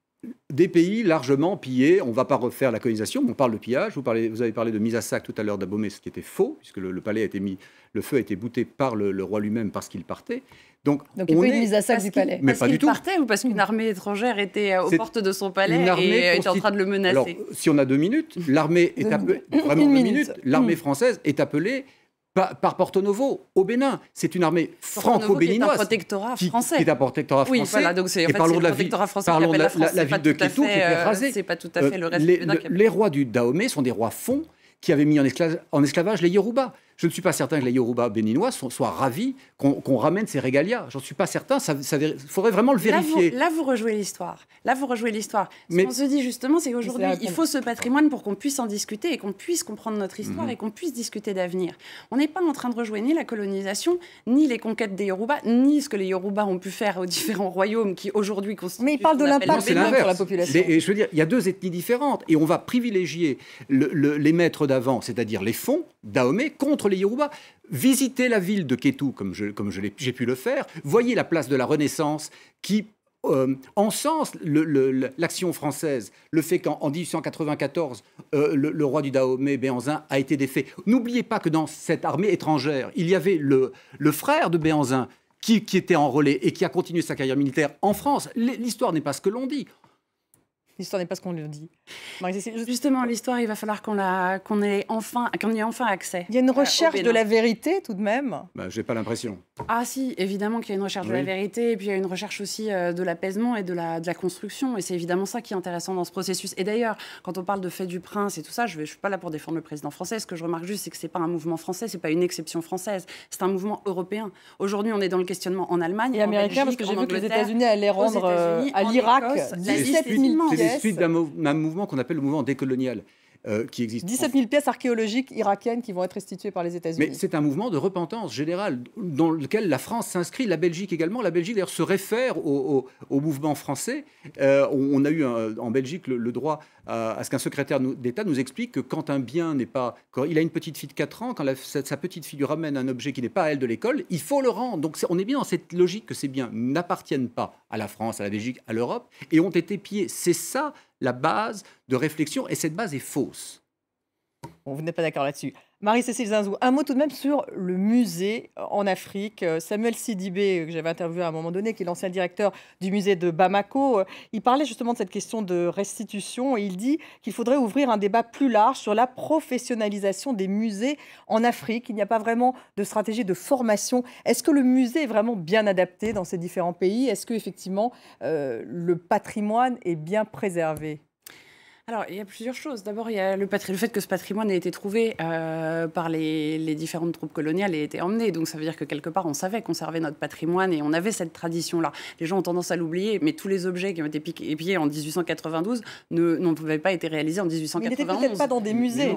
des pays largement pillés. On ne va pas refaire la colonisation, on parle de pillage. Vous, parlez, vous avez parlé de mise à sac tout à l'heure d'Abomey, ce qui était faux, puisque le, palais a été mis, le feu a été bouté par le, roi lui-même parce qu'il partait. Donc, il y a eu une mise à sac du palais. Mais parce pas du tout. partait ou parce qu'une armée étrangère était euh, aux portes de son palais et était en train de le menacer Alors, si on a deux minutes, l'armée est appelée... deux minutes. L'armée mmh. française est appelée par, Porto Novo au Bénin. C'est une armée franco-béninoise. Qui est un protectorat français. Qui, un protectorat français. parlons de la ville, de la, la, la ville qui euh, rasée. C'est pas tout à euh, fait le reste les, du Bénin. les rois du Dahomey sont des rois fonds qui avaient mis en, esclavage, en esclavage les Yoruba. Je ne suis pas certain que les Yoruba béninois soient, ravis qu'on ramène ces régalias. J'en suis pas certain. Ça, ça, faudrait vraiment le vérifier. Là, vous, rejouez l'histoire. Là, vous rejouez l'histoire. Ce qu'on se dit justement, c'est qu'aujourd'hui, il faut ce patrimoine pour qu'on puisse en discuter et qu'on puisse comprendre notre histoire mhm. et qu'on puisse discuter d'avenir. On n'est pas en train de rejouer ni la colonisation, ni les conquêtes des Yoruba, ni ce que les Yoruba ont pu faire aux différents royaumes qui aujourd'hui constituent. Mais il parle de l'impact sur la population. je veux dire, il y a deux ethnies différentes et on va privilégier les maîtres d'avant, c'est-à-dire les fonds, d'Ahomé, contre les Yoruba. Visitez la ville de Kétou, comme j'ai comme pu le faire. Voyez la place de la Renaissance qui euh, encense en l'action française, le fait qu'en 1894, euh, le, roi du Dahomey, Béanzin, a été défait. N'oubliez pas que dans cette armée étrangère, il y avait le, frère de Béanzin qui, qui, était en relais et qui a continué sa carrière militaire en France. L'histoire n'est pas ce que l'on dit. L'histoire n'est pas ce qu'on lui dit. Justement, l'histoire, il va falloir qu'on ait, enfin, qu'on ait enfin accès. Il y a une euh, recherche de la vérité tout de même bah, J'ai pas l'impression. Ah si, évidemment qu'il y a une recherche de la vérité, et puis il y a une recherche aussi euh, de l'apaisement et de la, de la construction, et c'est évidemment ça qui est intéressant dans ce processus. Et d'ailleurs, quand on parle de fait du prince et tout ça, je ne suis pas là pour défendre le président français, ce que je remarque juste, c'est que c'est pas un mouvement français, c'est pas une exception française, c'est un mouvement européen. Aujourd'hui, on est dans le questionnement en Allemagne, et en américain, Belgique, parce que j'ai vu que les États-Unis allaient rendre euh, à l'Irak 17 000 pièces. C'est d'un mouvement qu'on appelle le mouvement décolonial. Euh, qui existe. 17 000 pièces archéologiques irakiennes qui vont être restituées par les États-Unis. Mais c'est un mouvement de repentance générale dans lequel la France s'inscrit, la Belgique également. La Belgique d'ailleurs se réfère au, mouvement français. Euh, on a eu euh, en Belgique le, droit à, ce qu'un secrétaire d'État nous explique que quand un bien n'est pas. Quand il a une petite fille de 4 ans, quand sa, petite fille lui ramène un objet qui n'est pas à elle de l'école, il faut le rendre. Donc on est bien dans cette logique que ces biens n'appartiennent pas à la France, à la Belgique, à l'Europe et ont été pillés. C'est ça la base de réflexion, et cette base est fausse. On vous n'êtes pas d'accord là-dessus. Marie-Cécile Zinzou, un mot tout de même sur le musée en Afrique. Euh, Samuel Sidibé, euh, que j'avais interviewé à un moment donné, qui est l'ancien directeur du musée de Bamako, euh, il parlait justement de cette question de restitution et il dit qu'il faudrait ouvrir un débat plus large sur la professionnalisation des musées en Afrique. Il n'y a pas vraiment de stratégie de formation. Est-ce que le musée est vraiment bien adapté dans ces différents pays Est-ce que effectivement le patrimoine est bien préservé alors, il y a plusieurs choses. D'abord, il y a le, fait que ce patrimoine ait été trouvé euh, par les, différentes troupes coloniales et été emmené. Donc, ça veut dire que quelque part, on savait conserver notre patrimoine et on avait cette tradition-là. Les gens ont tendance à l'oublier, mais tous les objets qui ont été pillés en 1892 n'ont pas été réalisés en 1891. Ils n'étaient pas dans des musées.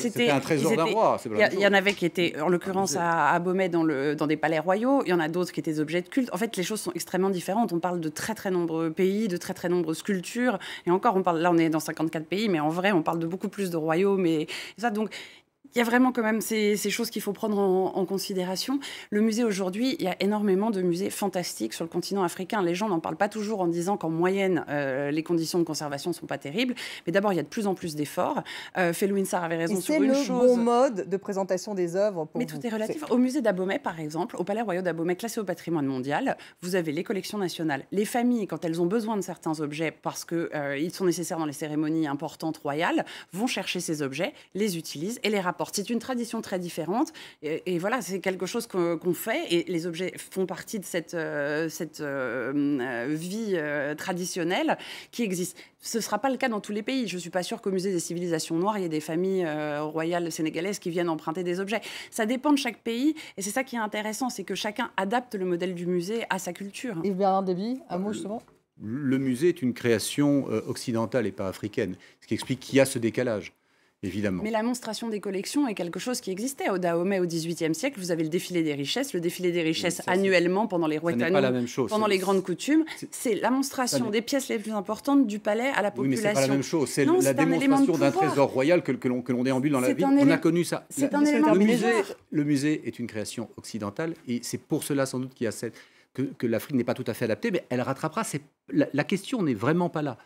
C'était un, trésor d'un roi. Il y, en avait qui étaient, en l'occurrence, à, à, Beaumet, dans, le, dans des palais royaux. Il y en a d'autres qui étaient des objets de culte. En fait, les choses sont extrêmement différentes. On parle de très, très nombreux pays, de très, très nombreuses cultures. Et encore, on parle, là, on est dans 50 pays, mais en vrai, on parle de beaucoup plus de royaumes et ça. Donc, il y a vraiment quand même ces, choses qu'il faut prendre en, considération. Le musée aujourd'hui, il y a énormément de musées fantastiques sur le continent africain. Les gens n'en parlent pas toujours en disant qu'en moyenne, euh, les conditions de conservation ne sont pas terribles. Mais d'abord, il y a de plus en plus d'efforts. Euh, Sar avait raison sur une chose. C'est le bon mode de présentation des œuvres pour Mais tout est relatif. Au musée d'Abomey, par exemple, au Palais Royal d'Abomey, classé au patrimoine mondial, vous avez les collections nationales. Les familles, quand elles ont besoin de certains objets parce qu'ils euh, ils sont nécessaires dans les cérémonies importantes royales, vont chercher ces objets, les utilisent et les rapportent c'est une tradition très différente. Et, voilà, c'est quelque chose qu'on fait. Et les objets font partie de cette, euh, euh, euh, vie traditionnelle qui existe. Ce ne sera pas le cas dans tous les pays. Je ne suis pas sûre qu'au musée des civilisations noires, il y ait des familles royales sénégalaises qui viennent emprunter des objets. Ça dépend de chaque pays. Et c'est ça qui est intéressant, c'est que chacun adapte le modèle du musée à sa culture. Yves Bernard Déby, un mot justement le musée est une création occidentale et pas africaine, ce qui explique qu'il y a ce décalage. Évidemment. Mais la monstration des collections est quelque chose qui existait au Dahomey au XVIIIe siècle. Vous avez le défilé des richesses, le défilé des richesses annuellement pendant les rois pendant les grandes coutumes. C'est la monstration des pièces les plus importantes du palais à la population. Oui, mais c'est pas la même chose. C'est la démonstration d'un trésor royal que, que l'on déambule dans la ville. On a connu ça. C'est un élément le musée, le musée est une création occidentale et c'est pour cela sans doute qu'il y a cette que, l'Afrique n'est pas tout à fait adaptée, mais elle rattrapera. La, la question n'est vraiment pas là.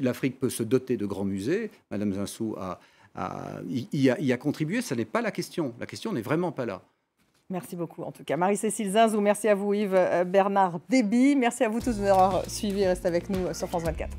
L'Afrique peut se doter de grands musées. Madame Zinsou a à, euh, y, a, contribué. Ça n'est pas la question. La question n'est vraiment pas là. Merci beaucoup en tout cas. Marie-Cécile Zinzou, merci à vous Yves euh, Bernard Déby. Merci à vous tous d'avoir suivi. avoir Restez avec nous euh, sur France 24.